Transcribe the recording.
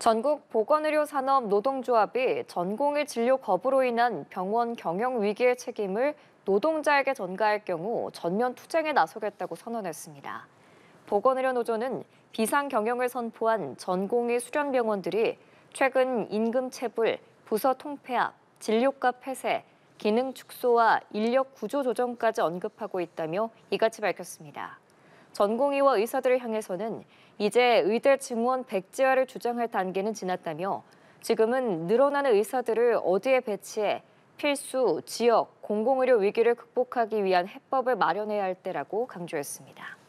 전국 보건의료산업 노동조합이 전공의 진료 거부로 인한 병원 경영 위기의 책임을 노동자에게 전가할 경우 전면 투쟁에 나서겠다고 선언했습니다. 보건의료노조는 비상경영을 선포한 전공의 수련병원들이 최근 임금 체불, 부서 통폐합, 진료가 폐쇄, 기능 축소와 인력 구조 조정까지 언급하고 있다며 이같이 밝혔습니다. 전공의와 의사들을 향해서는 이제 의대 증원 백지화를 주장할 단계는 지났다며 지금은 늘어나는 의사들을 어디에 배치해 필수, 지역, 공공의료 위기를 극복하기 위한 해법을 마련해야 할 때라고 강조했습니다.